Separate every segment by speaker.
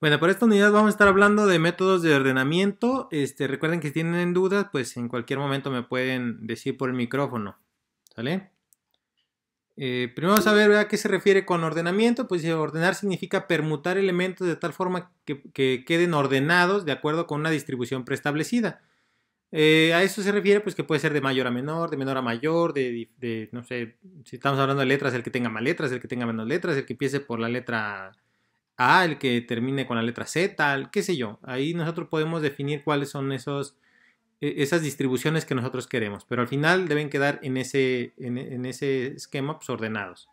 Speaker 1: Bueno, para esta unidad vamos a estar hablando de métodos de ordenamiento. Este, recuerden que si tienen dudas, pues en cualquier momento me pueden decir por el micrófono. ¿Sale? Eh, primero vamos a ver a qué se refiere con ordenamiento. Pues eh, ordenar significa permutar elementos de tal forma que, queden ordenados de acuerdo con una distribución preestablecida. Eh, a eso se refiere, pues que puede ser de mayor a menor, de menor a mayor, de, no sé, si estamos hablando de letras, el que tenga más letras, el que tenga menos letras, el que empiece por la letra a, el que termine con la letra Z, tal, qué sé yo. Ahí nosotros podemos definir cuáles son esos, e, esas distribuciones que nosotros queremos, pero al final deben quedar en ese, en, ese esquema pues, ordenados.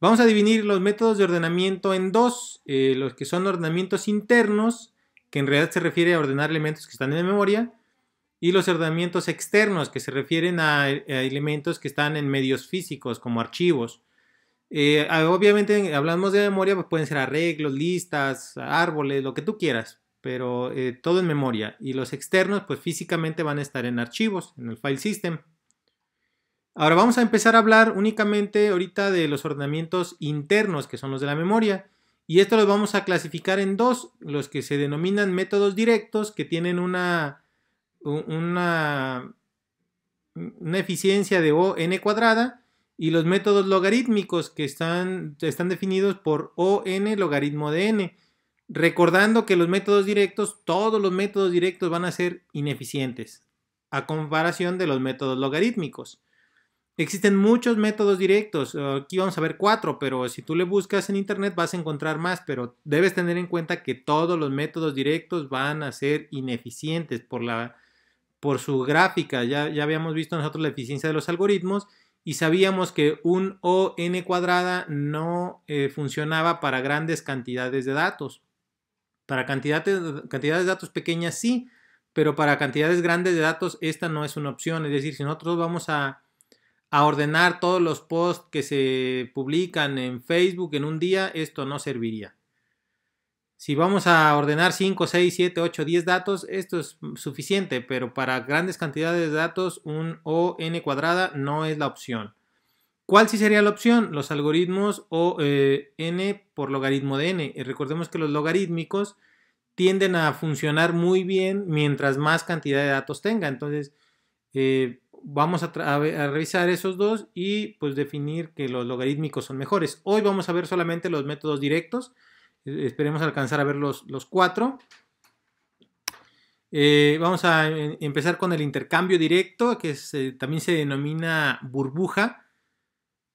Speaker 1: Vamos a dividir los métodos de ordenamiento en dos, eh, los que son ordenamientos internos, que en realidad se refiere a ordenar elementos que están en memoria, y los ordenamientos externos, que se refieren a, a elementos que están en medios físicos, como archivos. Eh, ah, obviamente hablamos de memoria, pues pueden ser arreglos, listas, árboles, lo que tú quieras, pero eh, todo en memoria. Y los externos, pues físicamente van a estar en archivos, en el file system. Ahora vamos a empezar a hablar únicamente ahorita de los ordenamientos internos, que son los de la memoria. Y esto los vamos a clasificar en dos, los que se denominan métodos directos, que tienen una, una, una eficiencia de O n cuadrada, y los métodos logarítmicos que están, están definidos por ON logaritmo de n. Recordando que los métodos directos, todos los métodos directos van a ser ineficientes a comparación de los métodos logarítmicos. Existen muchos métodos directos, eh, aquí vamos a ver cuatro, pero si tú le buscas en internet vas a encontrar más, pero debes tener en cuenta que todos los métodos directos van a ser ineficientes por, la, por su gráfica. Ya, ya habíamos visto nosotros la eficiencia de los algoritmos y sabíamos que un O n cuadrada no eh, funcionaba para grandes cantidades de datos. Para cantidades, de datos pequeñas sí, pero para cantidades grandes de datos esta no es una opción. Es decir, si nosotros vamos a ordenar todos los posts que se publican en Facebook en un día, esto no serviría. Si vamos a ordenar 5, 6, 7, 8, 10 datos, esto es suficiente, pero para grandes cantidades de datos, un O n cuadrada no es la opción. ¿Cuál sí sería la opción? Los algoritmos O eh, n por logaritmo de n. recordemos que los logarítmicos tienden a funcionar muy bien mientras más cantidad de datos tenga. Entonces, eh, vamos a, a, revisar esos dos y pues definir que los logarítmicos son mejores. Hoy vamos a ver solamente los métodos directos. Eh, esperemos alcanzar a ver los, cuatro. Eh, vamos a eh, empezar con el intercambio directo, que también se denomina burbuja.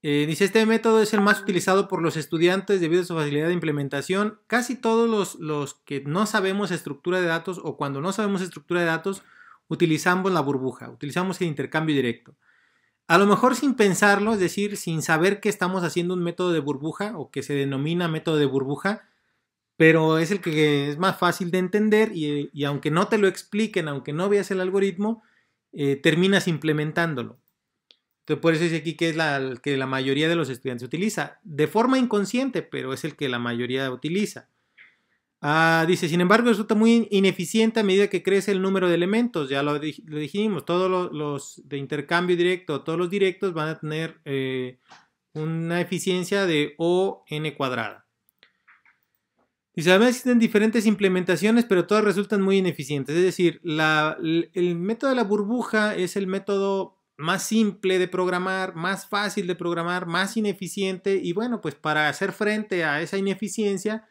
Speaker 1: dice, este método es el más utilizado por los estudiantes debido a su facilidad de implementación. Casi todos los, que no sabemos estructura de datos o cuando no sabemos estructura de datos, utilizamos la burbuja, utilizamos el intercambio directo. A lo mejor sin pensarlo, es decir, sin saber que estamos haciendo un método de burbuja o que se denomina método de burbuja, pero es el que es más fácil de entender y, aunque no te lo expliquen, aunque no veas el algoritmo, eh, terminas implementándolo. Entonces, por eso dice aquí que es la el que la mayoría de los estudiantes utiliza, de forma inconsciente, pero es el que la mayoría utiliza. Ah, dice, sin embargo, resulta muy ineficiente a medida que crece el número de elementos. Ya lo, dijimos, todos los, de intercambio directo, todos los directos van a tener eh, una eficiencia de O n cuadrada. Y además existen diferentes implementaciones, pero todas resultan muy ineficientes. Es decir, el método de la burbuja es el método más simple de programar, más fácil de programar, más ineficiente. Y bueno, pues para hacer frente a esa ineficiencia,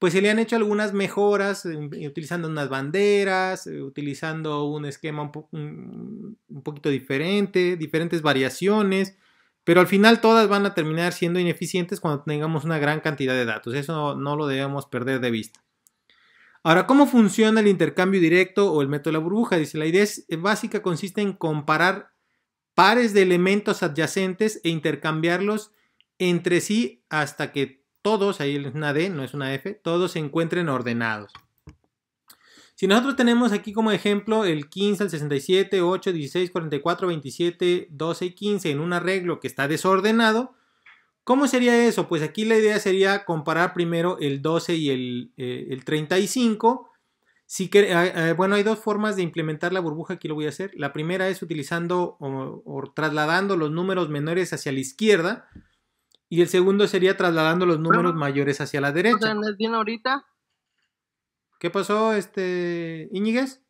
Speaker 1: pues se le han hecho algunas mejoras em, utilizando unas banderas, eh, utilizando un esquema un poquito diferente, diferentes variaciones. Pero al final todas van a terminar siendo ineficientes cuando tengamos una gran cantidad de datos. Eso no, lo debemos perder de vista. Ahora, ¿cómo funciona el intercambio directo o el método de la burbuja? Dice, la idea es, eh, básica consiste en comparar pares de elementos adyacentes e intercambiarlos entre sí hasta que todos, ahí es una D, no es una F, todos se encuentren ordenados. Si nosotros tenemos aquí como ejemplo el 15, el 67, 8, 16, 44, 27, 12 y 15 en un arreglo que está desordenado, ¿cómo sería eso? Pues aquí la idea sería comparar primero el 12 y el, 35. Eh, si que, eh, eh, bueno, hay dos formas de implementar la burbuja, aquí lo voy a hacer. La primera es utilizando o, trasladando los números menores hacia la izquierda y el segundo sería trasladando los números mayores hacia la derecha. bien ahorita? ¿Qué pasó, este, Íñiguez?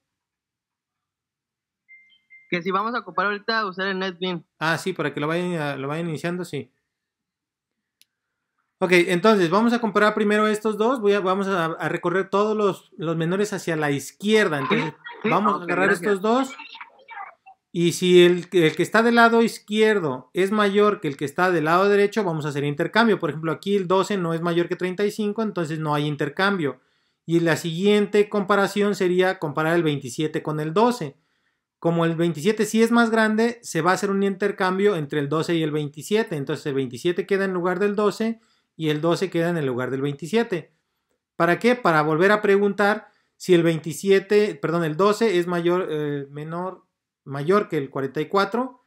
Speaker 1: Que si vamos a ocupar ahorita a usar el NetBean. Ah, sí, para que lo vayan, ah, lo vayan iniciando, sí. Ok, entonces vamos a comparar primero estos dos. Voy vamos a, recorrer todos los, menores hacia la izquierda. Entonces vamos a agarrar estos dos. Y si el, el, que está del lado izquierdo es mayor que el que está del lado derecho, vamos a hacer intercambio. Por ejemplo, aquí el 12 no es mayor que 35, entonces no hay intercambio. Y la siguiente comparación sería comparar el 27 con el 12. Como el 27 sí es más grande, se va a hacer un intercambio entre el 12 y el 27. Entonces el 27 queda en lugar del 12 y el 12 queda en el lugar del 27. ¿Para qué? Para volver a preguntar si el 27, perdón, el 12 es mayor, eh, menor, mayor que el 44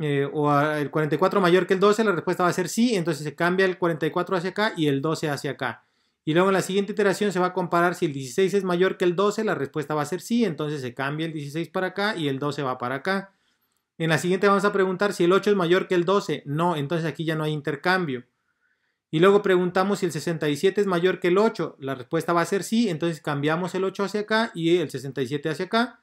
Speaker 1: eh, o el 44 mayor que el 12, la respuesta va a ser sí, entonces se cambia el 44 hacia acá y el 12 hacia acá. Y luego en la siguiente iteración se va a comparar si el 16 es mayor que el 12, la respuesta va a ser sí, entonces se cambia el 16 para acá y el 12 va para acá. En la siguiente vamos a preguntar si el 8 es mayor que el 12, no, entonces aquí ya no hay intercambio. Y luego preguntamos si el 67 es mayor que el 8, la respuesta va a ser sí, entonces cambiamos el 8 hacia acá y el 67 hacia acá.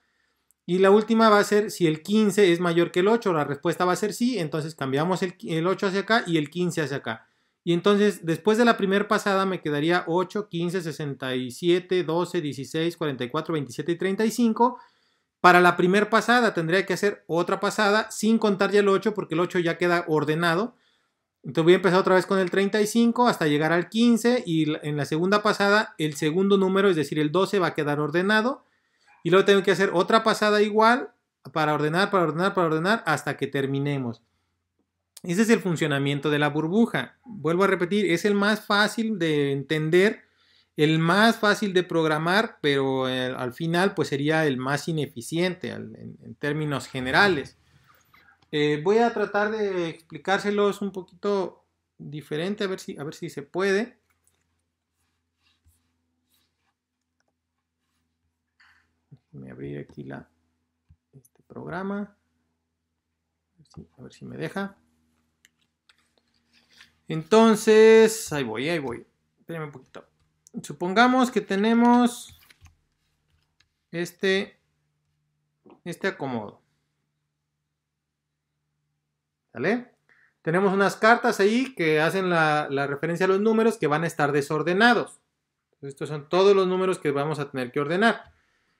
Speaker 1: Y la última va a ser si el 15 es mayor que el 8, la respuesta va a ser sí, entonces cambiamos el, 8 hacia acá y el 15 hacia acá. Y entonces, después de la primera pasada, me quedaría 8, 15, 67, 12, 16, 44, 27 y 35. Para la primera pasada tendría que hacer otra pasada sin contar ya el 8 porque el 8 ya queda ordenado. Entonces voy a empezar otra vez con el 35 hasta llegar al 15 y en la segunda pasada el segundo número, es decir, el 12 va a quedar ordenado. Y luego tengo que hacer otra pasada igual para ordenar, para ordenar, para ordenar hasta que terminemos. Ese es el funcionamiento de la burbuja. Vuelvo a repetir, es el más fácil de entender, el más fácil de programar, pero eh, al final pues sería el más ineficiente en, términos generales. Eh, voy a tratar de explicárselos un poquito diferente, a ver si, a ver si se puede. Déjenme abrir aquí la, este programa. a ver si me deja. Entonces, ahí voy, ahí voy. Espérame un poquito. Supongamos que tenemos este, este acomodo. ¿Vale? Tenemos unas cartas ahí que hacen la, la referencia a los números que van a estar desordenados. Estos son todos los números que vamos a tener que ordenar.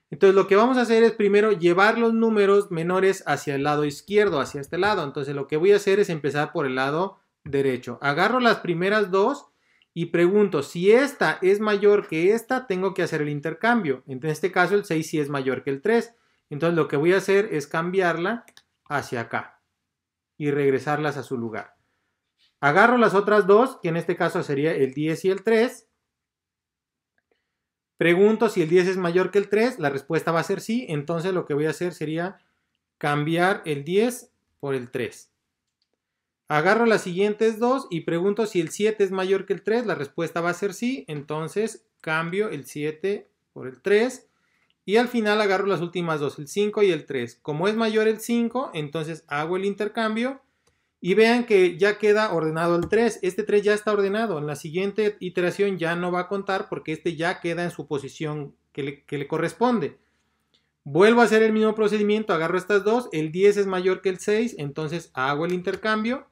Speaker 1: Entonces lo que vamos a hacer es primero llevar los números menores hacia el lado izquierdo, hacia este lado. Entonces lo que voy a hacer es empezar por el lado derecho. Agarro las primeras dos y pregunto, si esta es mayor que esta, tengo que hacer el intercambio. En este caso el 6 sí es mayor que el 3. Entonces lo que voy a hacer es cambiarla hacia acá y regresarlas a su lugar. Agarro las otras dos, que en este caso sería el 10 y el 3. Pregunto si el 10 es mayor que el 3, la respuesta va a ser sí, entonces lo que voy a hacer sería cambiar el 10 por el 3. Agarro las siguientes dos y pregunto si el 7 es mayor que el 3. La respuesta va a ser sí. Entonces cambio el 7 por el 3. Y al final agarro las últimas dos, el 5 y el 3. Como es mayor el 5, entonces hago el intercambio. Y vean que ya queda ordenado el 3. Este 3 ya está ordenado. En la siguiente iteración ya no va a contar porque este ya queda en su posición que le, corresponde. Vuelvo a hacer el mismo procedimiento, agarro estas dos. El 10 es mayor que el 6, entonces hago el intercambio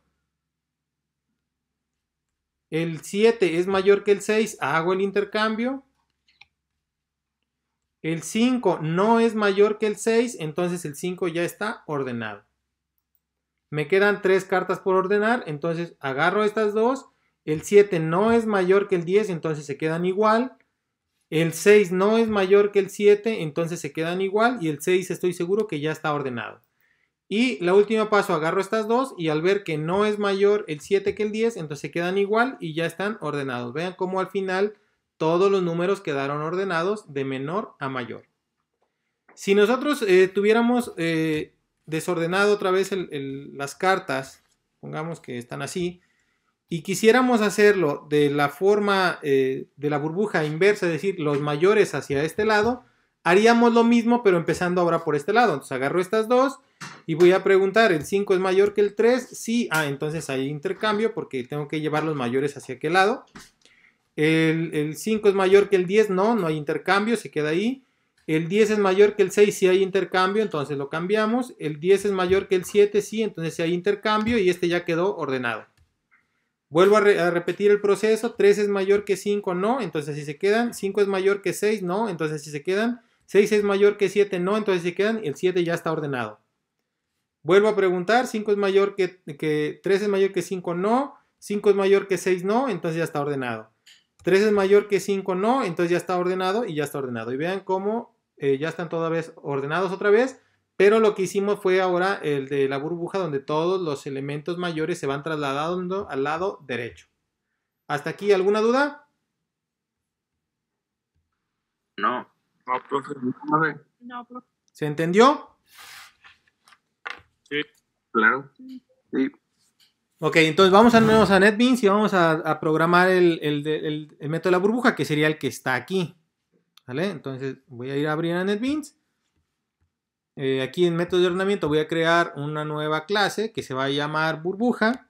Speaker 1: el 7 es mayor que el 6, hago el intercambio. El 5 no es mayor que el 6, entonces el 5 ya está ordenado. Me quedan 3 cartas por ordenar, entonces agarro estas dos. El 7 no es mayor que el 10, entonces se quedan igual. El 6 no es mayor que el 7, entonces se quedan igual. Y el 6 estoy seguro que ya está ordenado. Y la última paso, agarro estas dos y al ver que no es mayor el 7 que el 10, entonces quedan igual y ya están ordenados. Vean cómo al final todos los números quedaron ordenados de menor a mayor. Si nosotros eh, tuviéramos eh, desordenado otra vez las cartas, pongamos que están así, y quisiéramos hacerlo de la forma eh, de la burbuja inversa, es decir, los mayores hacia este lado, Haríamos lo mismo, pero empezando ahora por este lado. Entonces agarro estas dos y voy a preguntar, ¿el 5 es mayor que el 3? Sí, ah, entonces hay intercambio porque tengo que llevar los mayores hacia aquel lado. El, 5 es mayor que el 10, no, no hay intercambio, se queda ahí. El 10 es mayor que el 6, sí hay intercambio, entonces lo cambiamos. El 10 es mayor que el 7, sí, entonces hay intercambio y este ya quedó ordenado. Vuelvo a, repetir el proceso. 3 es mayor que 5, no. Entonces así se quedan. 5 es mayor que 6, no. Entonces así se quedan. 6 es mayor que 7, no, entonces se quedan, y el 7 ya está ordenado. Vuelvo a preguntar, 5 es mayor que, 3 es mayor que 5, no, 5 es mayor que 6, no, entonces ya está ordenado. 3 es mayor que 5, no, entonces ya está ordenado y ya está ordenado. Y vean cómo eh, ya están toda vez ordenados otra vez, pero lo que hicimos fue ahora el de la burbuja donde todos los elementos mayores se van trasladando al lado derecho. ¿Hasta aquí alguna duda? No. No, no, ¿Se entendió? Sí, claro. Ok, entonces vamos a menos a NetBeans y vamos a, programar el, el, método de la burbuja, que sería el que está aquí. ¿Vale? Entonces voy a ir a abrir a NetBeans. Eh, aquí en método de ordenamiento voy a crear una nueva clase que se va a llamar burbuja.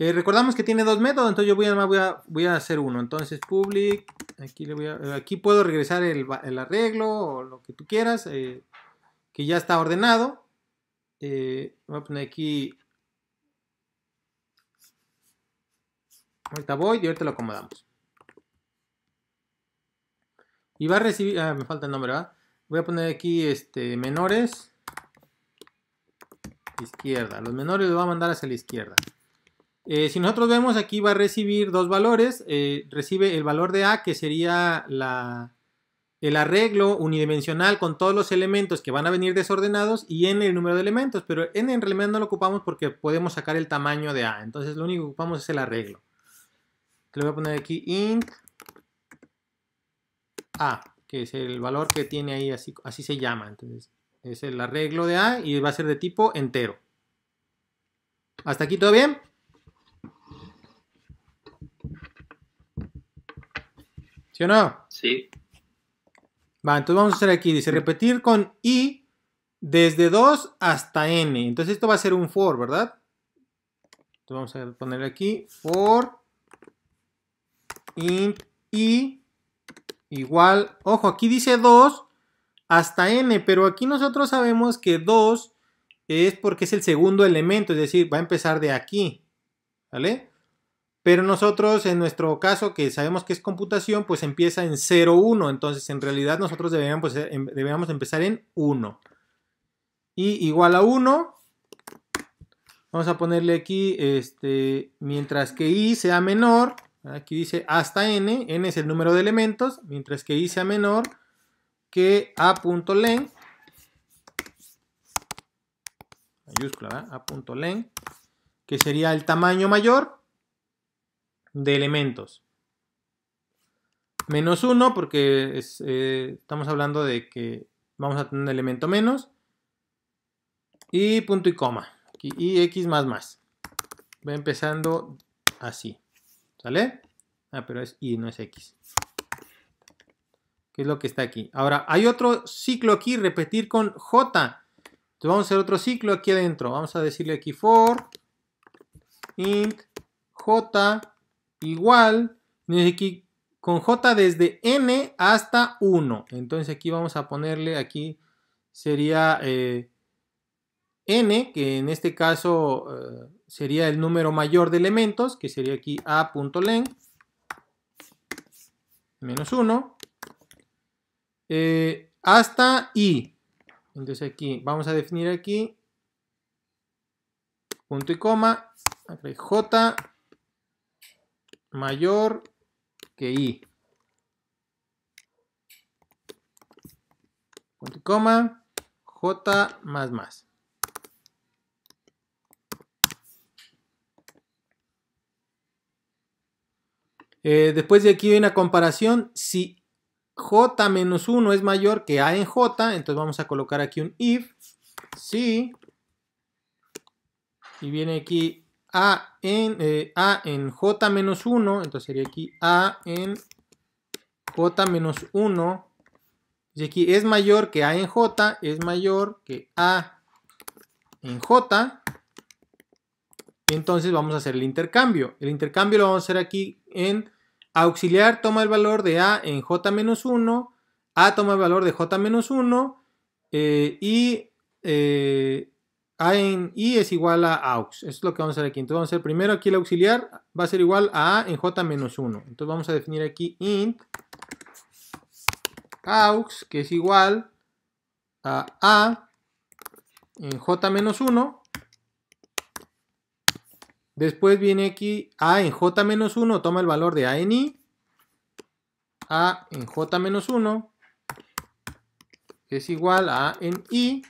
Speaker 1: Eh, recordamos que tiene dos métodos, entonces yo voy a, hacer uno. Entonces, public, aquí, eh, puedo regresar el, arreglo o lo que tú quieras, eh, que ya está ordenado. voy a poner aquí... Ahorita voy y ahorita lo acomodamos. Y va a recibir... Ah, me falta el nombre, ¿verdad? Voy a poner aquí este, menores. Izquierda. Los menores los va a mandar hacia la izquierda. Eh, si nosotros vemos aquí va a recibir dos valores, eh, recibe el valor de A que sería el arreglo unidimensional con todos los elementos que van a venir desordenados y n el número de elementos, pero n en realidad no lo ocupamos porque podemos sacar el tamaño de A, entonces lo único que ocupamos es el arreglo. Le voy a poner aquí int A, que es el valor que tiene ahí, así, así se llama, entonces es el arreglo de A y va a ser de tipo entero. ¿Hasta aquí todo bien? ¿Sí o no? Sí. Va, entonces vamos a hacer aquí, dice repetir con i desde 2 hasta n. Entonces esto va a ser un for, ¿verdad? Entonces vamos a poner aquí for int i igual, ojo, aquí dice 2 hasta n, pero aquí nosotros sabemos que 2 es porque es el segundo elemento, es decir, va a empezar de aquí, ¿vale? Pero nosotros, en nuestro caso, que sabemos que es computación, pues empieza en 0, 1. Entonces, en realidad, nosotros deberíamos, pues, empezar en 1. Y igual a 1. Vamos a ponerle aquí, este, mientras que i sea menor, aquí dice hasta n, n es el número de elementos, mientras que i sea menor que a.len, mayúscula, a.len, que sería el tamaño mayor, de elementos. Menos 1 porque eh, estamos hablando de que vamos a tener un elemento menos. Y punto y coma. Y x más más. Va empezando así. ¿Sale? Ah, pero es y, no es x. ¿Qué es lo que está aquí? Ahora, hay otro ciclo aquí, repetir con j. Entonces vamos a hacer otro ciclo aquí adentro. Vamos a decirle aquí for int j igual, aquí con j desde n hasta 1. Entonces aquí vamos a ponerle, aquí sería eh, n, que en este caso eh, sería el número mayor de elementos, que sería aquí a.len, menos 1, eh, hasta i. Entonces aquí vamos a definir aquí punto y coma, j mayor que i. Punto coma, j más más. Eh, después de aquí hay una comparación. Si j menos 1 es mayor que a en j, entonces vamos a colocar aquí un if. Si, y viene aquí a en, eh, A en J menos 1, entonces sería aquí A en J menos 1. Y aquí es mayor que A en J, es mayor que A en J. Entonces vamos a hacer el intercambio. El intercambio lo vamos a hacer aquí en auxiliar toma el valor de A en J menos 1, A toma el valor de J menos 1 eh, y... Eh, a en I es igual a aux. esto es lo que vamos a hacer aquí. Entonces vamos a hacer primero aquí el auxiliar va a ser igual a A en J menos 1. Entonces vamos a definir aquí int aux que es igual a A en J menos 1. Después viene aquí A en J menos 1, toma el valor de A en I. A en J menos 1 es igual a A en I.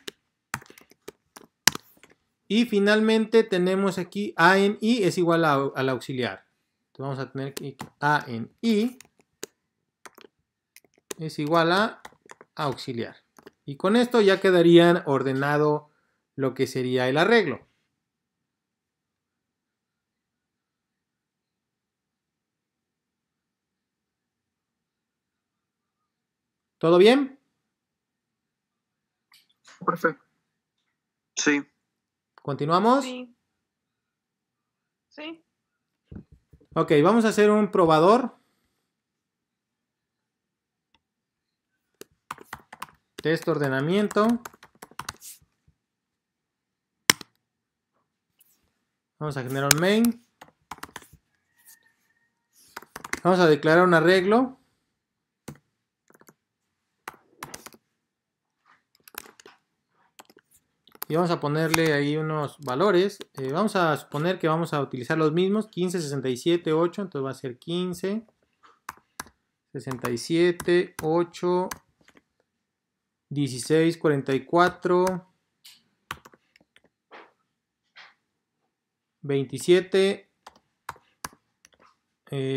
Speaker 1: Y finalmente tenemos aquí A en I es igual a, al auxiliar. Entonces vamos a tener que A en I es igual a auxiliar. Y con esto ya quedarían ordenado lo que sería el arreglo. ¿Todo bien? Perfecto. Sí. ¿Continuamos? Sí. Ok, vamos a hacer un probador. De ordenamiento. Vamos a generar un main. Vamos a declarar un arreglo. y vamos a ponerle ahí unos valores. Eh, vamos a suponer que vamos a utilizar los mismos, 15, 67, 8, entonces va a ser 15, 67, 8, 16, 44, 27,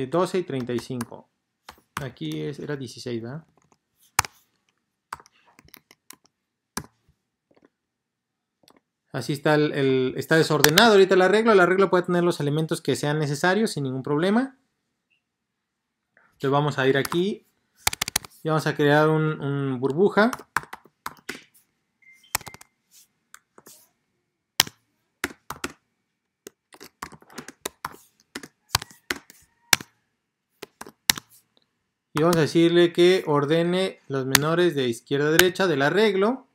Speaker 1: 12 y 35. Eh, Aquí es, era 16, ¿verdad? Así está, el, está desordenado ahorita el arreglo. El arreglo puede tener los elementos que sean necesarios sin ningún problema. Entonces vamos a ir aquí y vamos a crear una un burbuja. Y vamos a decirle que ordene los menores de izquierda a derecha del arreglo.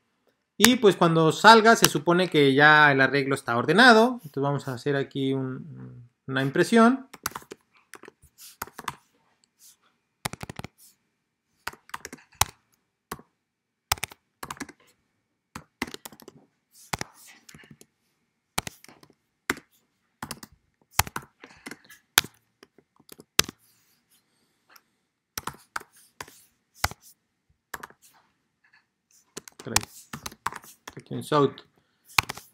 Speaker 1: Y pues cuando salga se supone que ya el arreglo está ordenado. Entonces vamos a hacer aquí una impresión. out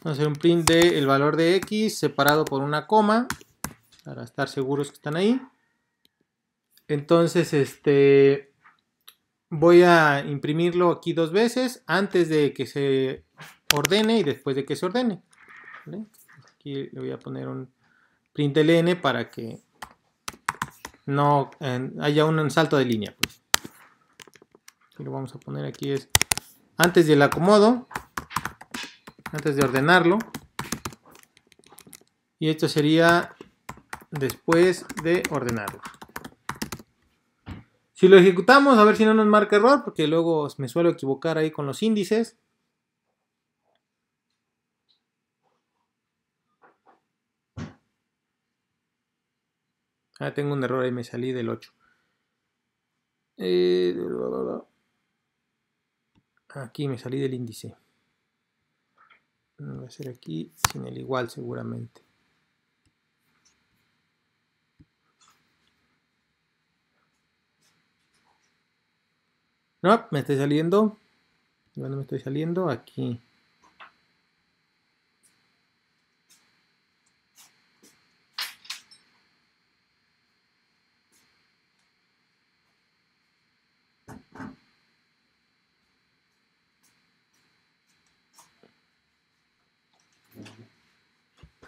Speaker 1: Vamos a hacer un print del el valor de x separado por una coma para estar seguros que están ahí. Entonces, este voy a imprimirlo aquí dos veces antes de que se ordene y después de que se ordene. Aquí le voy a poner un print ln para que no haya un salto de línea. Pues. lo vamos a poner aquí es antes del acomodo antes de ordenarlo. Y esto sería después de ordenarlo. Si lo ejecutamos, a ver si no nos marca error, porque luego me suelo equivocar ahí con los índices. Ah, tengo un error ahí, me salí del 8. Eh, aquí me salí del índice va a ser aquí sin el igual seguramente. No, me estoy saliendo. ¿Dónde me estoy saliendo? Aquí.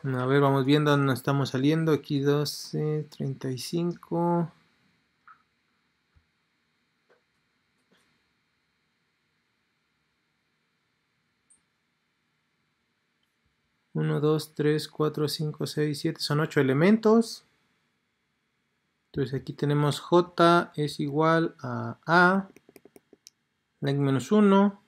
Speaker 1: A ver, vamos viendo dónde estamos saliendo. Aquí 12, 35. 1, 2, 3, 4, 5, 6, 7. Son 8 elementos. Entonces aquí tenemos j es igual a a. Leng menos 1.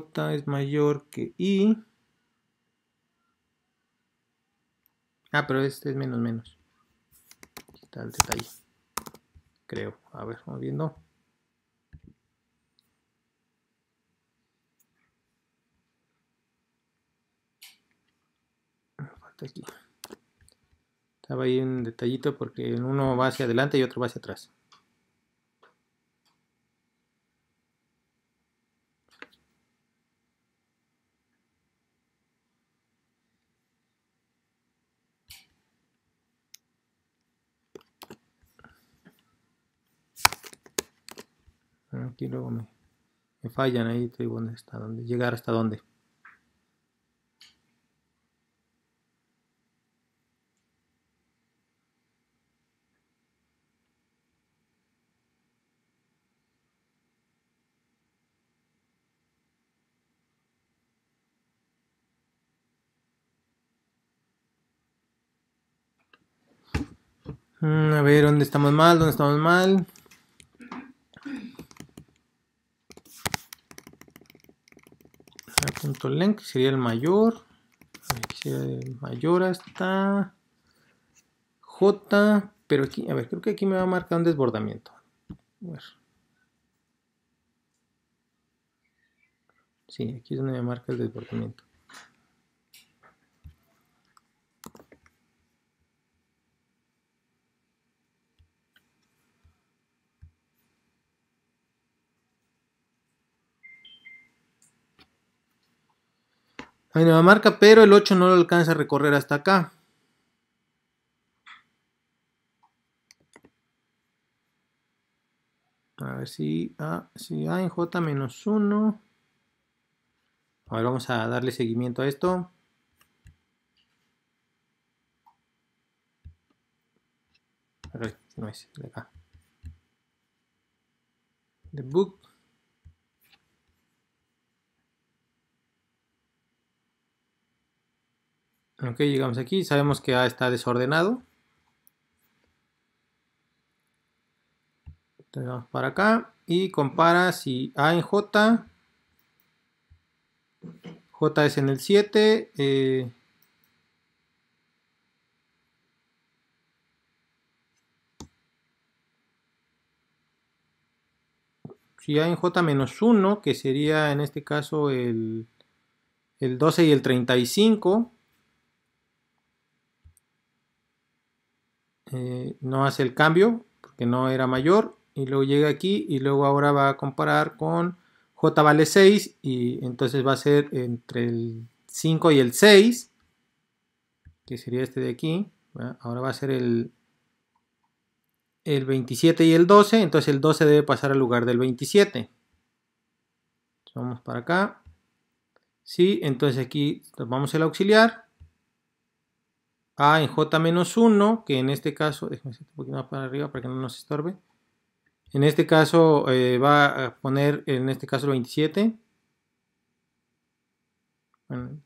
Speaker 1: J es mayor que I. Ah, pero este es menos menos. está el detalle. Creo. A ver, vamos viendo. aquí. Estaba ahí un detallito porque uno va hacia adelante y otro va hacia atrás. y luego me, fallan ahí, estoy está, dónde, llegar hasta dónde. Mm, a ver, ¿dónde estamos mal? ¿Dónde estamos mal? punto length sería el mayor sería el mayor hasta j pero aquí a ver creo que aquí me va a marcar un desbordamiento sí aquí es donde me marca el desbordamiento Hay nueva marca, pero el 8 no lo alcanza a recorrer hasta acá. A ver si hay si en J-1. A ver, vamos a darle seguimiento a esto. A ver, no es, de acá. The book. Ok, llegamos aquí, sabemos que A está desordenado. Entonces vamos para acá y compara si A en J, J es en el 7, eh, si A en J menos 1, que sería en este caso el, el 12 y el 35, Eh, no hace el cambio porque no era mayor y luego llega aquí y luego ahora va a comparar con j vale 6 y entonces va a ser entre el 5 y el 6 que sería este de aquí ahora va a ser el el 27 y el 12 entonces el 12 debe pasar al lugar del 27 vamos para acá sí entonces aquí tomamos el auxiliar a ah, en J-1, que en este caso, déjame un poquito más para arriba para que no nos estorbe. En este caso eh, va a poner, en este caso, 27. Bueno,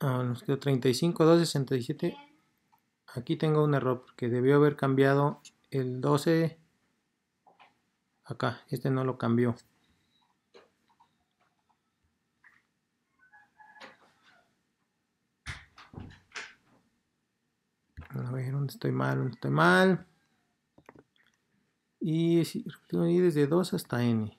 Speaker 1: ah, nos quedó 35, 2, 67. Aquí tengo un error porque debió haber cambiado el 12 acá. Este no lo cambió. A ver, ¿dónde estoy mal? ¿Dónde estoy mal? Y desde 2 hasta n.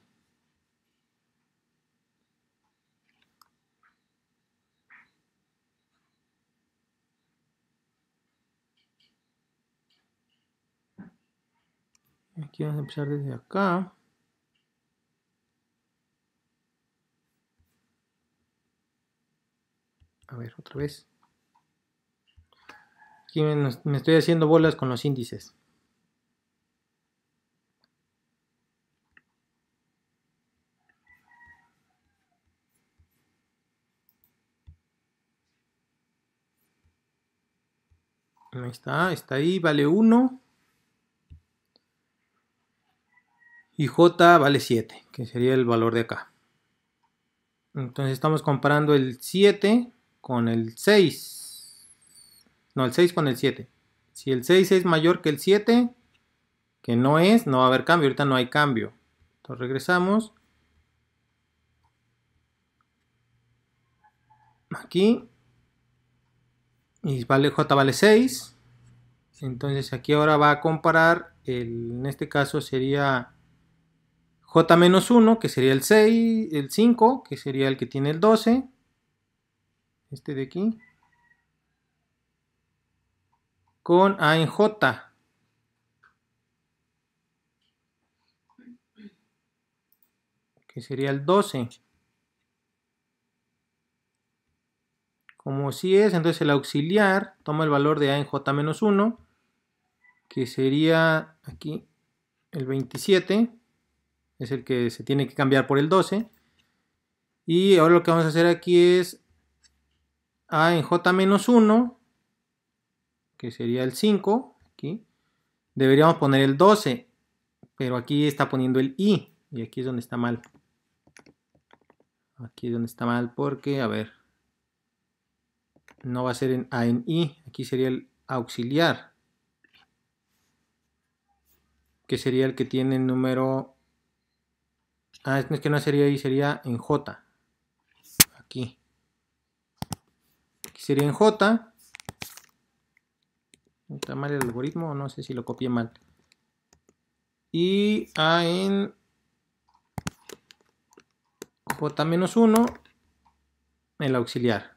Speaker 1: Aquí vamos a empezar desde acá. A ver, otra vez me estoy haciendo bolas con los índices. Ahí está, está ahí, vale 1. Y J vale 7, que sería el valor de acá. Entonces estamos comparando el 7 con el 6. No, el 6 con el 7. Si el 6 es mayor que el 7, que no es, no va a haber cambio. Ahorita no hay cambio. Entonces regresamos. Aquí. Y vale, J vale 6. Entonces aquí ahora va a comparar, en este caso sería J-1, menos que sería el 6, el 5, que sería el que tiene el 12. Este de aquí con A en J. Que sería el 12. Como si es, entonces el auxiliar toma el valor de A en J menos 1. Que sería aquí el 27. Es el que se tiene que cambiar por el 12. Y ahora lo que vamos a hacer aquí es A en J menos 1 que sería el 5, aquí, deberíamos poner el 12, pero aquí está poniendo el i, y aquí es donde está mal. Aquí es donde está mal porque, a ver, no va a ser en a en i, aquí sería el auxiliar, que sería el que tiene el número... Ah, es que no sería i, sería en j. Aquí. Aquí sería en j, mal el algoritmo, no sé si lo copié mal. Y A ah, en J-1, el auxiliar.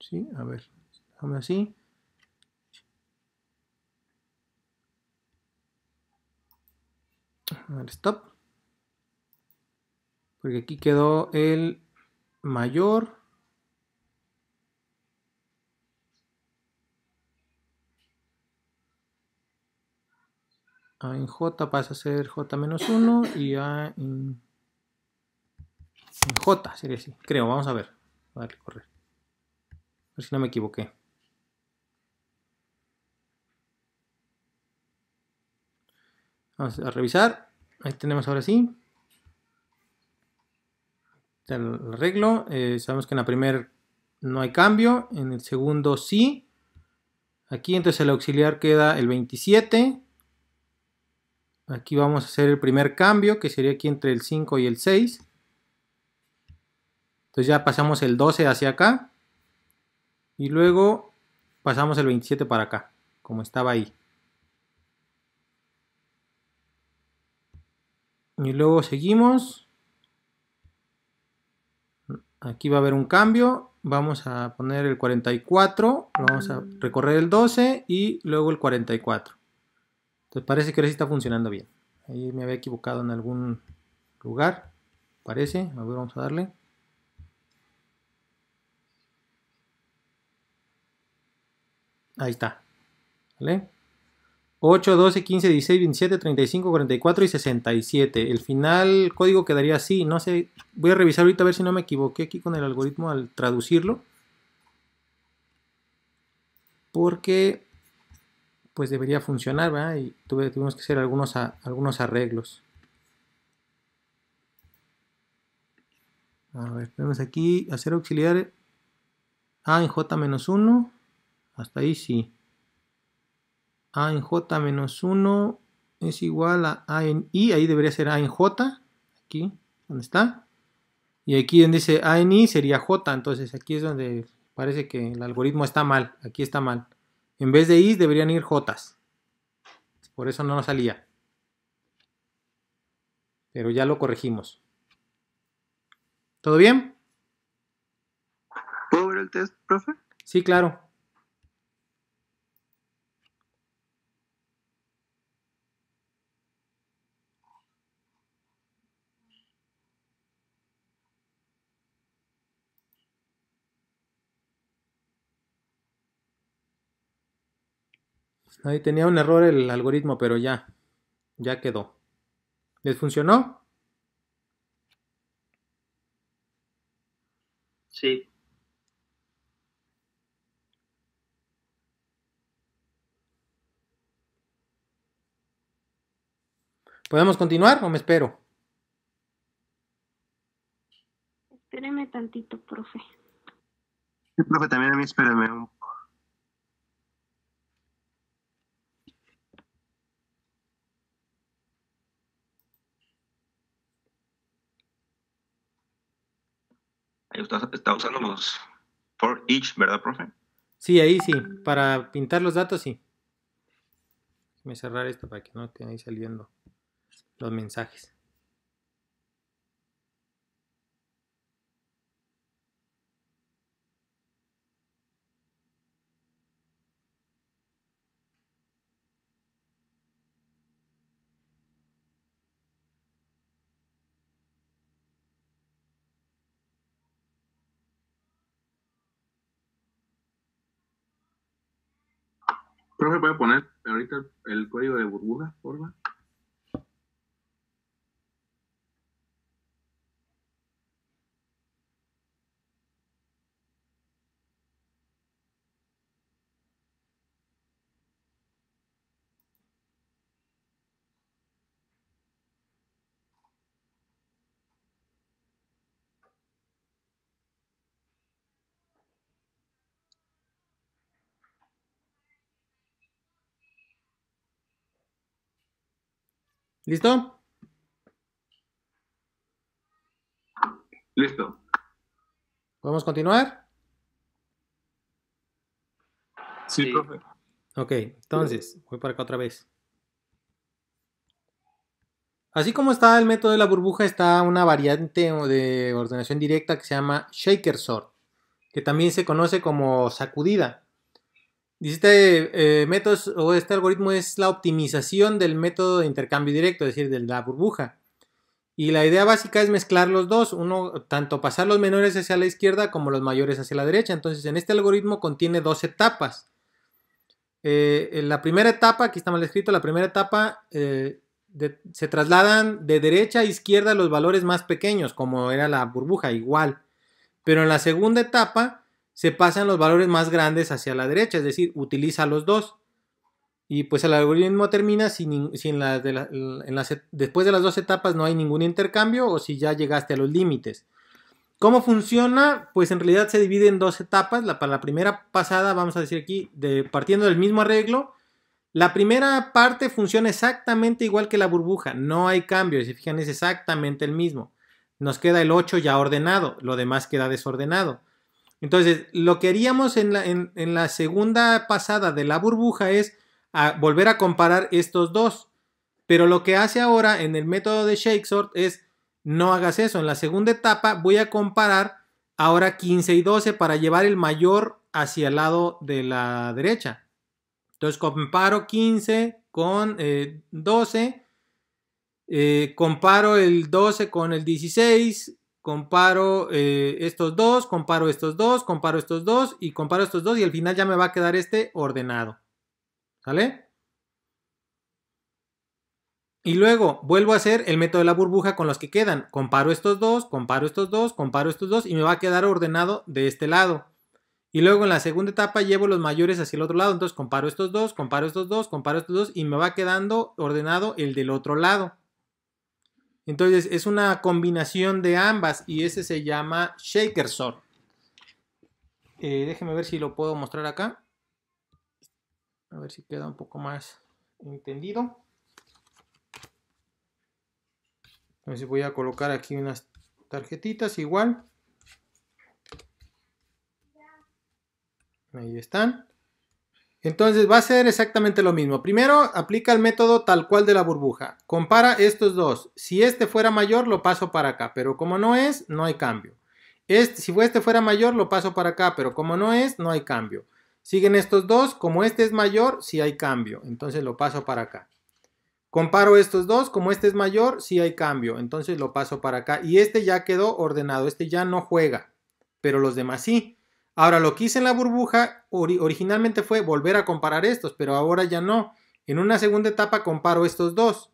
Speaker 1: Sí, a ver, déjame así. A stop. Porque aquí quedó el mayor A en J pasa a ser J-1 y A en, J sería así. Creo, vamos a ver. A ver si no me equivoqué. Vamos a revisar. Ahí tenemos ahora sí. El arreglo. Eh, sabemos que en la primera no hay cambio. En el segundo sí. Aquí entonces el auxiliar queda el 27. Aquí vamos a hacer el primer cambio, que sería aquí entre el 5 y el 6. Entonces ya pasamos el 12 hacia acá. Y luego pasamos el 27 para acá, como estaba ahí. Y luego seguimos. Aquí va a haber un cambio. Vamos a poner el 44, vamos a recorrer el 12 y luego el 44. Entonces parece que ahora sí está funcionando bien. Ahí me había equivocado en algún lugar. Parece. A ver, vamos a darle. Ahí está. ¿Vale? 8, 12, 15, 16, 27, 35, 44 y 67. El final código quedaría así. No sé, voy a revisar ahorita a ver si no me equivoqué aquí con el algoritmo al traducirlo. Porque pues debería funcionar, ¿verdad? Y tuve, tuvimos que hacer algunos, algunos arreglos. A ver, tenemos aquí hacer auxiliar A en J-1. Hasta ahí sí. A en J-1 es igual a A en I. Ahí debería ser A en J. Aquí, donde está. Y aquí donde dice A en I sería J. Entonces aquí es donde parece que el algoritmo está mal. Aquí está mal. En vez de is deberían ir jotas. Por eso no nos salía. Pero ya lo corregimos. ¿Todo bien? ¿Puedo ver el test, profe? Sí, claro. Ahí tenía un error el algoritmo, pero ya, ya quedó. ¿Les funcionó? Sí. ¿Podemos continuar o me espero? Espéreme tantito, profe. Sí, profe, también a mí espéreme un Está, está usando los for each, ¿verdad, profe? Sí, ahí sí. Para pintar los datos, sí. Me cerrar esto para que no estén ahí saliendo los mensajes. profe, puede poner ahorita el, código de burbuja, favor ¿Listo? Listo. ¿Podemos continuar? Sí, profe. Ok, entonces, voy para acá otra vez. Así como está el método de la burbuja, está una variante de ordenación directa que se llama shaker sort, que también se conoce como sacudida. Dice este eh, método o este algoritmo es la optimización del método de intercambio directo, es decir, de la burbuja. Y la idea básica es mezclar los dos, uno tanto pasar los menores hacia la izquierda como los mayores hacia la derecha. Entonces, en este algoritmo contiene dos etapas. Eh, en la primera etapa, aquí está mal escrito, la primera etapa eh, se trasladan de derecha a izquierda los valores más pequeños, como era la burbuja, igual. Pero en la segunda etapa se pasan los valores más grandes hacia la derecha, es decir, utiliza los dos. Y pues el algoritmo termina si, después de las dos etapas no hay ningún intercambio o si ya llegaste a los límites. ¿Cómo funciona? Pues en realidad se divide en dos etapas. La, para la primera pasada, vamos a decir aquí, partiendo del mismo arreglo, la primera parte funciona exactamente igual que la burbuja. No hay cambios, si fijan es exactamente el mismo. Nos queda el 8 ya ordenado, lo demás queda desordenado. Entonces, lo que haríamos en la, segunda pasada de la burbuja es ah, volver a comparar estos dos. Pero lo que hace ahora en el método de Shakesort es no hagas eso. En la segunda etapa voy a comparar ahora 15 y 12 para llevar el mayor hacia el lado de la derecha. Entonces comparo 15 con 12, eh, eh, comparo el 12 con el 16, comparo eh, estos dos, comparo estos dos, comparo estos dos y comparo estos dos y al final ya me va a quedar este ordenado. ¿Sale? Y luego vuelvo a hacer el método de la burbuja con los que quedan. Comparo estos dos, comparo estos dos, comparo estos dos y me va a quedar ordenado de este lado. Y luego en la segunda etapa llevo los mayores hacia el otro lado. Entonces comparo estos dos, comparo estos dos, comparo estos dos y me va quedando ordenado el del otro lado. Entonces es una combinación de ambas y ese se llama shaker sort. Eh, déjeme ver si lo puedo mostrar acá. A ver si queda un poco más entendido. Entonces voy a colocar aquí unas tarjetitas igual. Ahí están. Entonces va a ser exactamente lo mismo. Primero, aplica el método tal cual de la burbuja. Compara estos dos. Si este fuera mayor, lo paso para acá, pero como no es, no hay cambio. Este, si este fuera mayor, lo paso para acá, pero como no es, no hay cambio. Siguen estos dos, como este es mayor, si sí hay cambio, entonces lo paso para acá. Comparo estos dos, como este es mayor, si sí hay cambio, entonces lo paso para acá. Y este ya quedó ordenado, este ya no juega, pero los demás sí. Ahora, lo que hice en la burbuja originalmente fue volver a comparar estos, pero ahora ya no. En una segunda etapa comparo estos dos.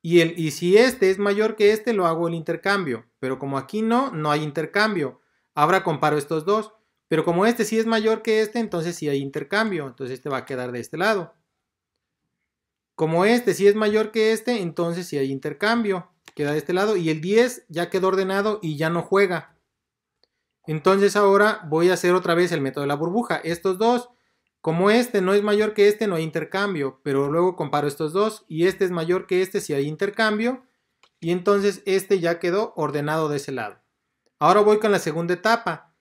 Speaker 1: Y, el, y si este es mayor que este, lo hago el intercambio. Pero como aquí no, no hay intercambio. Ahora comparo estos dos. Pero como este sí es mayor que este, entonces sí hay intercambio. Entonces este va a quedar de este lado. Como este sí es mayor que este, entonces sí hay intercambio. Queda de este lado. Y el 10 ya quedó ordenado y ya no juega. Entonces ahora voy a hacer otra vez el método de la burbuja. Estos dos, como este no es mayor que este, no hay intercambio, pero luego comparo estos dos y este es mayor que este si hay intercambio y entonces este ya quedó ordenado de ese lado. Ahora voy con la segunda etapa.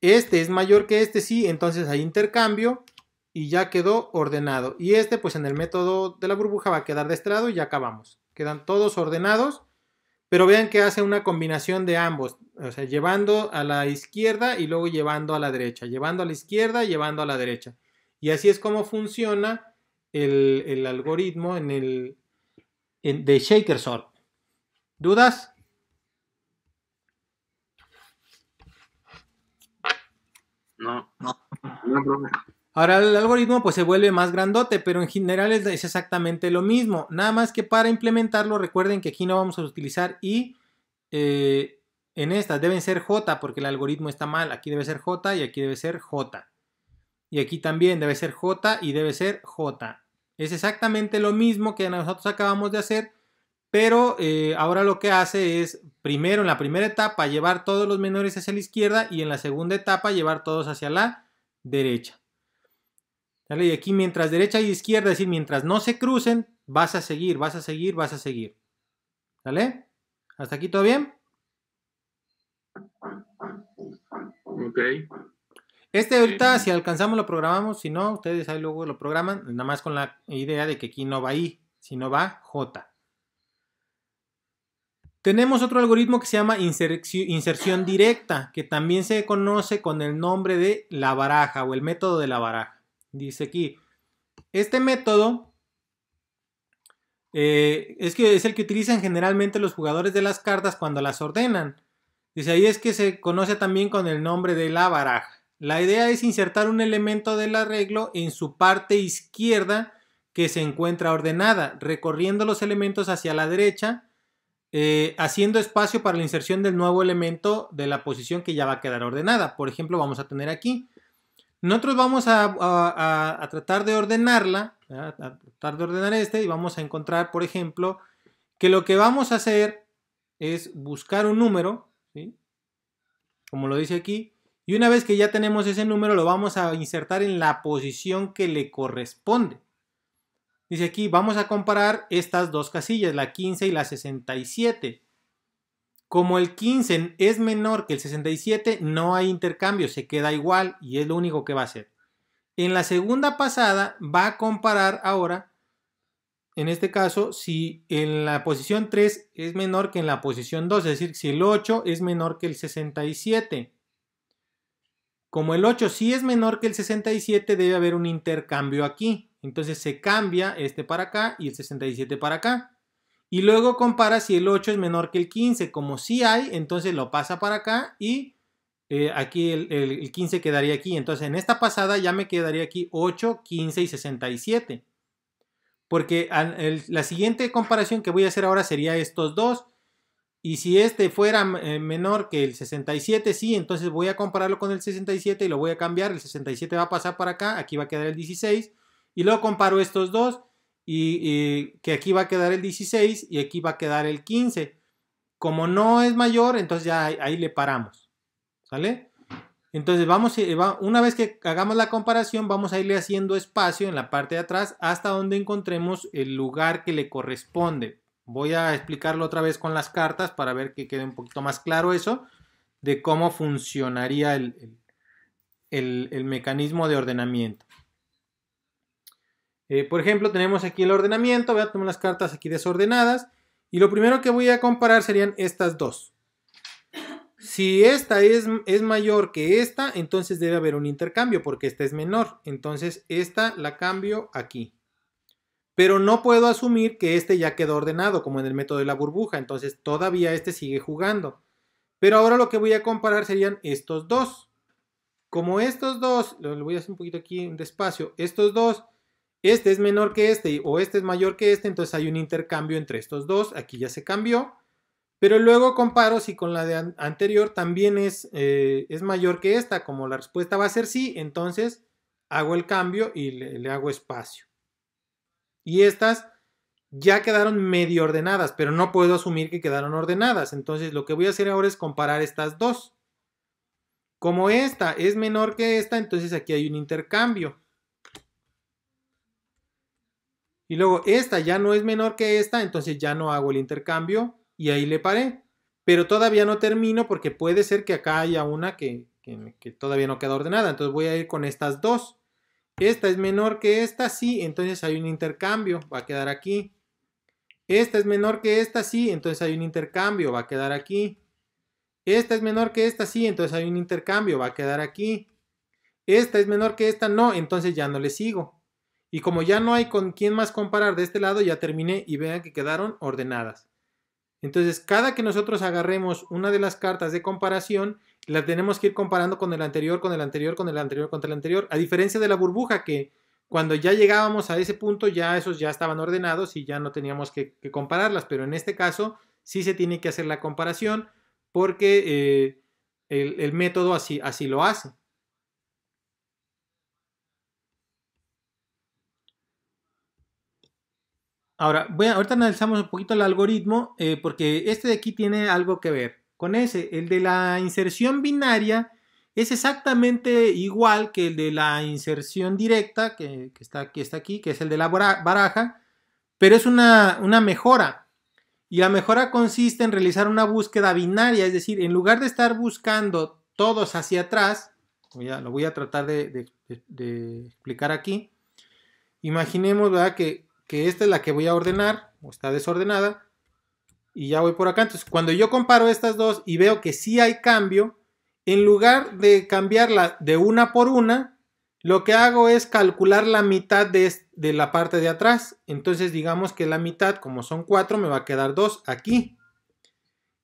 Speaker 1: Este es mayor que este, sí, entonces hay intercambio y ya quedó ordenado. Y este pues en el método de la burbuja va a quedar de este lado y ya acabamos. Quedan todos ordenados, pero vean que hace una combinación de ambos, o sea, llevando a la izquierda y luego llevando a la derecha, llevando a la izquierda, llevando a la derecha. Y así es como funciona el, algoritmo en el, de Shaker ¿Dudas? No, no, no, problema. Ahora el algoritmo pues se vuelve más grandote, pero en general es, exactamente lo mismo. Nada más que para implementarlo recuerden que aquí no vamos a utilizar y... En estas deben ser J porque el algoritmo está mal. Aquí debe ser J y aquí debe ser J. Y aquí también debe ser J y debe ser J. Es exactamente lo mismo que nosotros acabamos de hacer, pero eh, ahora lo que hace es, primero en la primera etapa, llevar todos los menores hacia la izquierda y en la segunda etapa llevar todos hacia la derecha. Y aquí mientras derecha y izquierda, es decir, mientras no se crucen, vas a seguir, vas a seguir, vas a seguir. ¿Vale? ¿Hasta aquí todo bien? Ok. Este ahorita, si alcanzamos, lo programamos. Si no, ustedes ahí luego lo programan. Nada más con la idea de que aquí no va I, sino va J. Tenemos otro algoritmo que se llama inserción directa, que también se conoce con el nombre de la baraja o el método de la baraja. Dice aquí, este método eh, es, que es el que utilizan generalmente los jugadores de las cartas cuando las ordenan. Dice, ahí es que se conoce también con el nombre de la baraja. La idea es insertar un elemento del arreglo en su parte izquierda que se encuentra ordenada, recorriendo los elementos hacia la derecha, eh, haciendo espacio para la inserción del nuevo elemento de la posición que ya va a quedar ordenada. Por ejemplo, vamos a tener aquí. Nosotros vamos a, a tratar de ordenarla, tratar de ordenar este y vamos a encontrar, por ejemplo, que lo que vamos a hacer es buscar un número como lo dice aquí. Y una vez que ya tenemos ese número, lo vamos a insertar en la posición que le corresponde. Dice aquí, vamos a comparar estas dos casillas, la 15 y la 67. Como el 15 es menor que el 67, no hay intercambio, se queda igual y es lo único que va a hacer. En la segunda pasada va a comparar ahora en este caso, si en la posición 3 es menor que en la posición 2, es decir, si el 8 es menor que el 67. Como el 8 sí es menor que el 67, debe haber un intercambio aquí. Entonces se cambia este para acá y el 67 para acá. Y luego compara si el 8 es menor que el 15. Como sí hay, entonces lo pasa para acá y eh, aquí el 15 quedaría aquí. Entonces en esta pasada ya me quedaría aquí 8, 15 y 67 porque la siguiente comparación que voy a hacer ahora sería estos dos. Y si este fuera eh, menor que el 67, sí, entonces voy a compararlo con el 67 y lo voy a cambiar. El 67 va a pasar para acá, aquí va a quedar el 16. Y luego comparo estos dos y, que aquí va a quedar el 16 y aquí va a quedar el 15. Como no es mayor, entonces ya ahí le paramos. ¿Sale? Entonces vamos, una vez que hagamos la comparación, vamos a irle haciendo espacio en la parte de atrás hasta donde encontremos el lugar que le corresponde. Voy a explicarlo otra vez con las cartas para ver que quede un poquito más claro eso de cómo funcionaría el, mecanismo de ordenamiento. Eh, por ejemplo, tenemos aquí el ordenamiento, a tomar las cartas aquí desordenadas y lo primero que voy a comparar serían estas dos. Si esta es, mayor que esta, entonces debe haber un intercambio porque esta es menor. Entonces esta la cambio aquí. Pero no puedo asumir que este ya quedó ordenado como en el método de la burbuja. Entonces todavía este sigue jugando. Pero ahora lo que voy a comparar serían estos dos. Como estos dos, lo voy a hacer un poquito aquí despacio, estos dos, este es menor que este o este es mayor que este, entonces hay un intercambio entre estos dos, aquí ya se cambió. Pero luego comparo si con la de anterior también es, eh, es, mayor que esta. Como la respuesta va a ser sí, entonces hago el cambio y le, le hago espacio. Y estas ya quedaron medio ordenadas, pero no puedo asumir que quedaron ordenadas. Entonces lo que voy a hacer ahora es comparar estas dos. Como esta es menor que esta, entonces aquí hay un intercambio. Y luego esta ya no es menor que esta, entonces ya no hago el intercambio y ahí le paré. Pero todavía no termino porque puede ser que acá haya una que, todavía no queda ordenada. Entonces voy a ir con estas dos. Esta es menor que esta, sí, entonces hay un intercambio, va a quedar aquí. Esta es menor que esta, sí, entonces hay un intercambio, va a quedar aquí. Esta es menor que esta, sí, entonces hay un intercambio, va a quedar aquí. Esta es menor que esta, no, entonces ya no le sigo. Y como ya no hay con quién más comparar de este lado, ya terminé y vean que quedaron ordenadas. Entonces, cada que nosotros agarremos una de las cartas de comparación, la tenemos que ir comparando con el anterior, con el anterior, con el anterior, con el anterior. A diferencia de la burbuja, que cuando ya llegábamos a ese punto, ya esos ya estaban ordenados y ya no teníamos que, compararlas. Pero en este caso, sí se tiene que hacer la comparación porque eh, el, el, método así, así lo hace. Ahora, ahorita analizamos un poquito el algoritmo eh, porque este de aquí tiene algo que ver con ese. El de la inserción binaria es exactamente igual que el de la inserción directa que, está, aquí, está aquí, que es el de la baraja, pero es una, mejora. Y la mejora consiste en realizar una búsqueda binaria, es decir, en lugar de estar buscando todos hacia atrás, lo voy a tratar de, explicar aquí, imaginemos que que esta es la que voy a ordenar, o está desordenada, y ya voy por acá. Entonces, cuando yo comparo estas dos y veo que sí hay cambio, en lugar de cambiarla de una por una, lo que hago es calcular la mitad de, la parte de atrás. Entonces, digamos que la mitad, como son cuatro, me va a quedar dos aquí.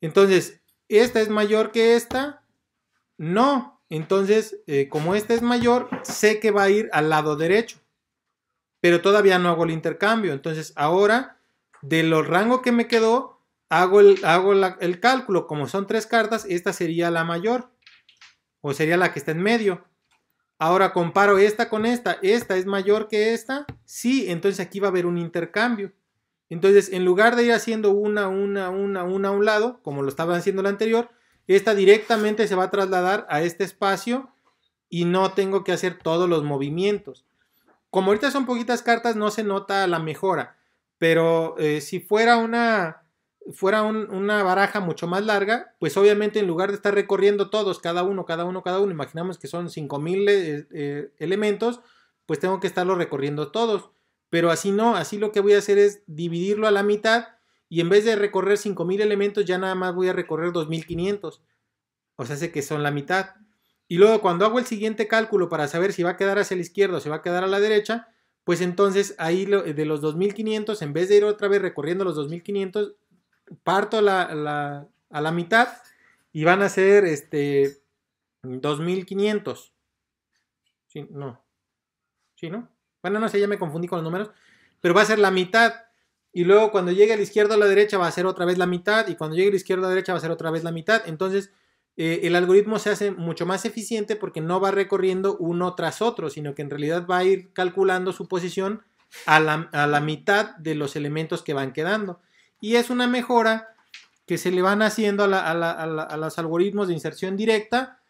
Speaker 1: Entonces, ¿esta es mayor que esta? No. Entonces, eh, como esta es mayor, sé que va a ir al lado derecho pero todavía no hago el intercambio. Entonces ahora, de los rango que me quedó, hago el, hago el cálculo. Como son tres cartas, esta sería la mayor, o sería la que está en medio. Ahora comparo esta con esta. ¿Esta es mayor que esta? Sí, entonces aquí va a haber un intercambio. Entonces, en lugar de ir haciendo una, una, una, una a un lado, como lo estaba haciendo la anterior, esta directamente se va a trasladar a este espacio y no tengo que hacer todos los movimientos como ahorita son poquitas cartas, no se nota la mejora. Pero eh, si fuera una fuera una baraja mucho más larga, pues obviamente en lugar de estar recorriendo todos, cada uno, cada uno, cada uno, imaginamos que son 5000 eh, eh, elementos, pues tengo que estarlo recorriendo todos. Pero así no, así lo que voy a hacer es dividirlo a la mitad y en vez de recorrer 5000 elementos, ya nada más voy a recorrer 2500. O sea, sé que son la mitad. Y luego cuando hago el siguiente cálculo para saber si va a quedar hacia la izquierda o si va a quedar a la derecha, pues entonces ahí de los 2500, en vez de ir otra vez recorriendo los 2500, parto la, a la mitad y van a ser este 2500. Sí, no. Sí, ¿no? Bueno, no sé, ya me confundí con los números, pero va a ser la mitad. Y luego cuando llegue a la izquierda o a la derecha va a ser otra vez la mitad. Y cuando llegue a la izquierda o a la derecha va a ser otra vez la mitad. Entonces, eh, el algoritmo se hace mucho más eficiente porque no va recorriendo uno tras otro, sino que en realidad va a ir calculando su posición a la, mitad de los elementos que van quedando. Y es una mejora que se le van haciendo a, los algoritmos de inserción directa,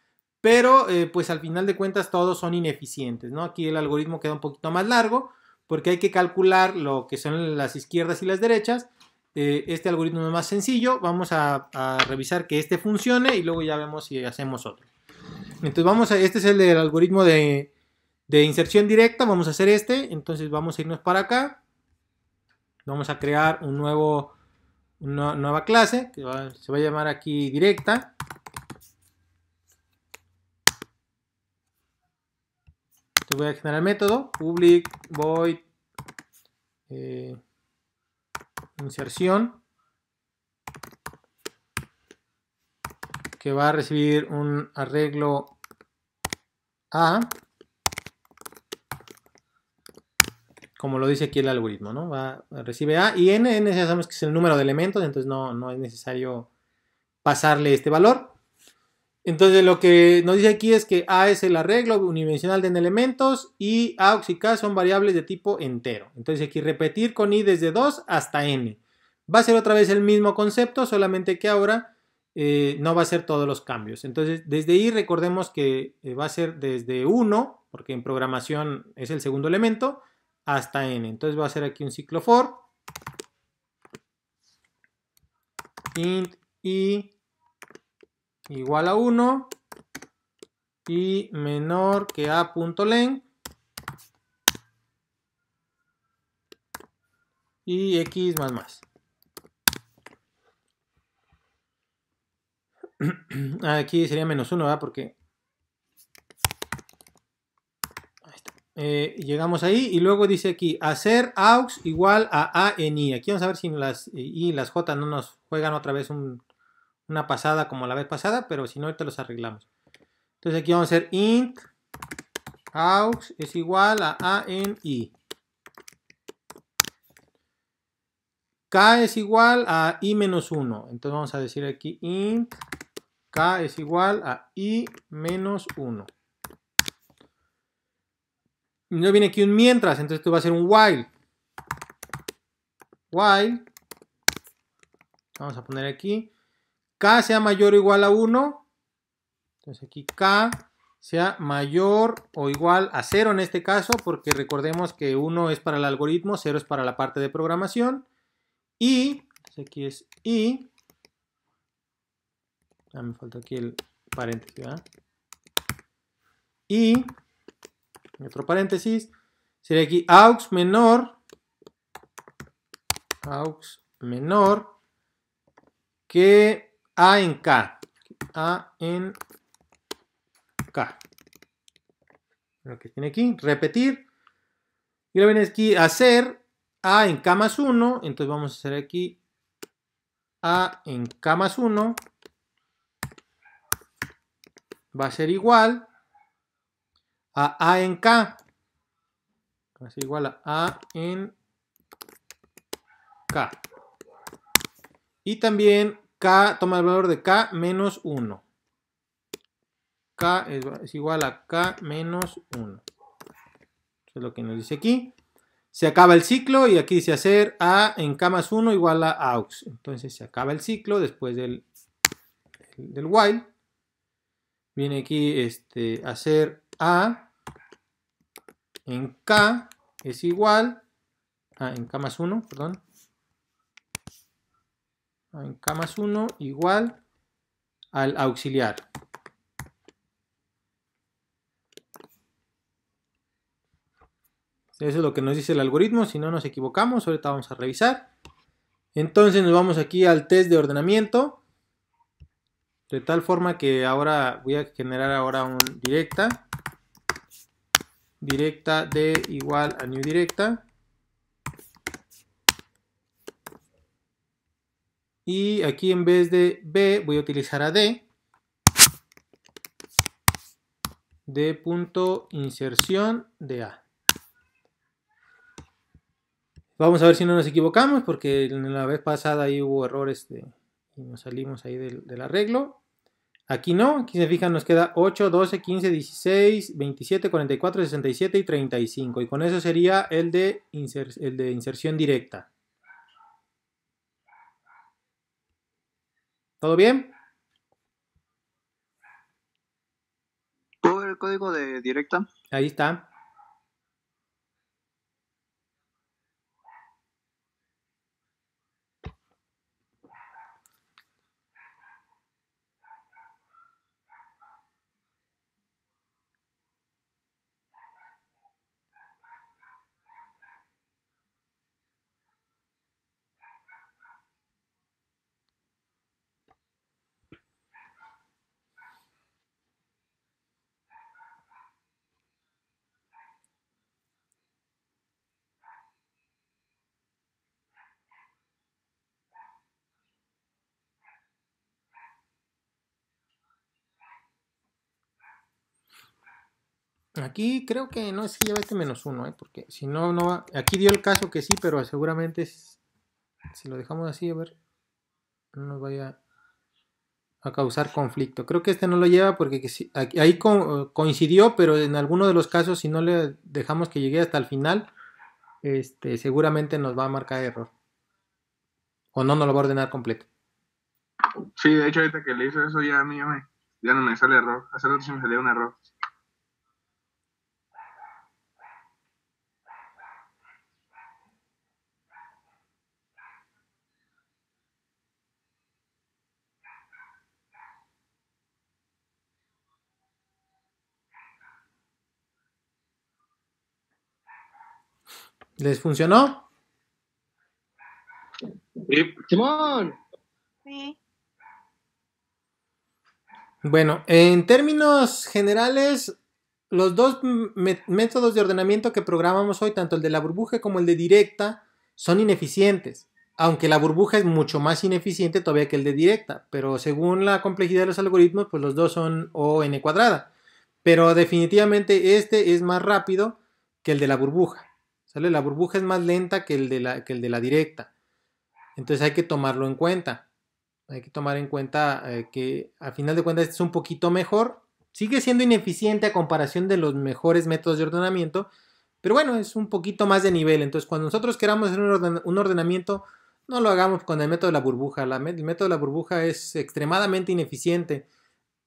Speaker 1: pero eh, pues al final de cuentas todos son ineficientes, ¿no? Aquí el algoritmo queda un poquito más largo porque hay que calcular lo que son las izquierdas y las derechas, eh, este algoritmo es más sencillo. Vamos a, revisar que este funcione y luego ya vemos si hacemos otro. Entonces vamos a, este es el, del algoritmo de, inserción directa, vamos a hacer este, entonces vamos a irnos para acá, vamos a crear un nuevo, una nueva clase, que se va a llamar aquí directa, voy a generar el método, public void, eh, inserción que va a recibir un arreglo A como lo dice aquí el algoritmo, ¿no? Va, recibe A y N, N ya sabemos que es el número de elementos, entonces no, no es necesario pasarle este valor. Entonces lo que nos dice aquí es que A es el arreglo unidimensional de n elementos y A y K son variables de tipo entero. Entonces aquí repetir con i desde 2 hasta n. Va a ser otra vez el mismo concepto, solamente que ahora eh, no va a ser todos los cambios. Entonces desde i recordemos que eh, va a ser desde 1, porque en programación es el segundo elemento, hasta n. Entonces va a ser aquí un ciclo for int i igual a 1 y menor que a.len y x más más. Ah, aquí sería menos 1, ¿verdad? Porque eh, llegamos ahí y luego dice aquí hacer aux igual a a en i. Aquí vamos a ver si las y eh, las j no nos juegan otra vez un, una pasada como la vez pasada, pero si no, ahorita los arreglamos. Entonces aquí vamos a hacer int aux es igual a a en i. k es igual a i menos 1. Entonces vamos a decir aquí int k es igual a i menos 1. no viene aquí un mientras, entonces esto va a ser un while. While. Vamos a poner aquí K sea mayor o igual a 1. Entonces aquí K sea mayor o igual a 0 en este caso, porque recordemos que 1 es para el algoritmo, 0 es para la parte de programación. Y, aquí es i ah, me falta aquí el paréntesis, ¿verdad? Y, otro paréntesis, sería aquí aux menor, aux menor, que a en K. A en K. Lo que tiene aquí, repetir. Y lo viene aquí, hacer A en K más 1. Entonces vamos a hacer aquí A en K más 1. Va a ser igual a A en K. Va a ser igual a A en K. Y también k toma el valor de k menos 1. k es, igual a k menos 1. Eso es lo que nos dice aquí. Se acaba el ciclo y aquí dice hacer A en K más 1 igual a AUX. Entonces se acaba el ciclo después del, del while. Viene aquí este, hacer A en K es igual a en K más 1, perdón, en K más 1 igual al auxiliar. Eso es lo que nos dice el algoritmo, si no nos equivocamos, ahorita vamos a revisar. Entonces nos vamos aquí al test de ordenamiento, de tal forma que ahora voy a generar ahora un directa, directa de igual a new directa, Y aquí en vez de B voy a utilizar a D. de punto inserción de A. Vamos a ver si no nos equivocamos porque la vez pasada ahí hubo errores de, y nos salimos ahí del, arreglo. Aquí no, aquí se fijan nos queda 8, 12, 15, 16, 27, 44, 67 y 35. Y con eso sería el de, el de inserción directa. ¿Todo bien? ¿Puedo ver el código de directa? Ahí está. Aquí creo que no es que lleva este menos uno, ¿eh? porque si no, no va. Aquí dio el caso que sí, pero seguramente si lo dejamos así, a ver, no nos vaya a causar conflicto. Creo que este no lo lleva porque ahí coincidió, pero en alguno de los casos, si no le dejamos que llegue hasta el final, este, seguramente nos va a marcar error. O no nos lo va a ordenar completo. Sí, de hecho, ahorita que le hice eso, ya a mí ya, no me sale error. Hace rato se me salió un error. ¿Les funcionó? Sí. Bueno, en términos generales, los dos métodos de ordenamiento que programamos hoy, tanto el de la burbuja como el de directa, son ineficientes. Aunque la burbuja es mucho más ineficiente todavía que el de directa, pero según la complejidad de los algoritmos, pues los dos son O n cuadrada. Pero definitivamente este es más rápido que el de la burbuja. La burbuja es más lenta que el, de la, el de la directa. Entonces hay que tomarlo en cuenta. Hay que tomar en cuenta eh, que a final de cuentas es un poquito mejor. Sigue siendo ineficiente a comparación de los mejores métodos de ordenamiento. Pero bueno, es un poquito más de nivel. Entonces cuando nosotros queramos hacer un, ordenamiento, no lo hagamos con el método de la burbuja. el método de la burbuja es extremadamente ineficiente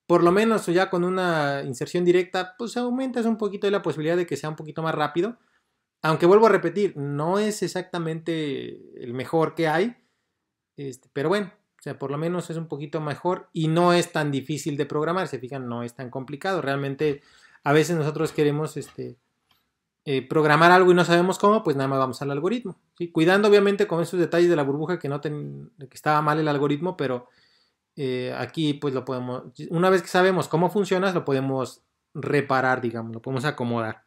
Speaker 1: por lo menos ya con una inserción directa, pues aumentas un poquito la posibilidad de que sea un poquito más rápido, aunque vuelvo a repetir, no es exactamente el mejor que hay, este, pero bueno, o sea, por lo menos es un poquito mejor y no es tan difícil de programar, se fijan, no es tan complicado. Realmente a veces nosotros queremos este, eh, programar algo y no sabemos cómo, pues nada más vamos al algoritmo. Cuidando obviamente con esos detalles de la burbuja que, no que estaba mal el algoritmo, pero eh, aquí pues lo podemos, una vez que sabemos cómo funciona, lo podemos reparar, digamos, lo podemos acomodar.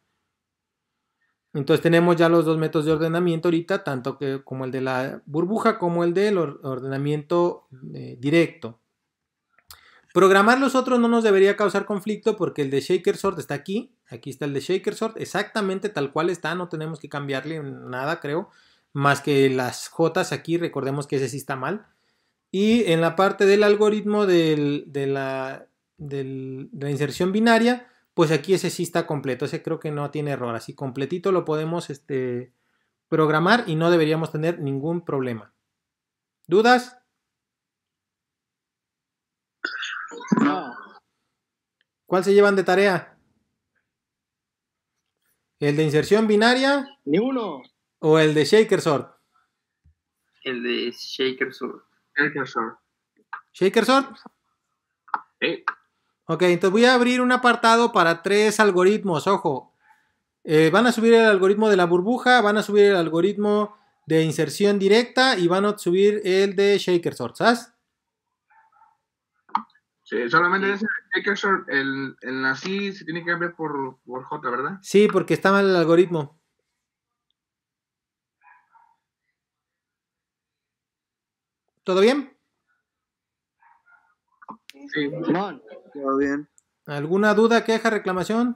Speaker 1: Entonces tenemos ya los dos métodos de ordenamiento ahorita, tanto como el de la burbuja como el del ordenamiento eh, directo. Programar los otros no nos debería causar conflicto porque el de shaker sort está aquí. Aquí está el de shaker sort, exactamente tal cual está, no tenemos que cambiarle nada, creo, más que las jotas aquí, recordemos que ese sí está mal. Y en la parte del algoritmo de, la, de la inserción binaria, pues aquí ese sí está completo, ese creo que no tiene error, así completito lo podemos este, programar y no deberíamos tener ningún problema. ¿Dudas? ¿Cuál se llevan de tarea? ¿El de inserción binaria? Ni uno. ¿O el de Shaker Sort? El de Shaker Sort. Shaker Sort. ¿Shaker Sort? Sí. Ok, entonces voy a abrir un apartado para tres algoritmos, ojo. Eh, van a subir el algoritmo de la burbuja, van a subir el algoritmo de inserción directa y van a subir el de shaker sort, ¿sabes? Sí, solamente sí. ese shaker el, así se tiene que cambiar por, por J, ¿verdad? Sí, porque está mal el algoritmo. ¿Todo bien? ¿Alguna duda, queja, reclamación?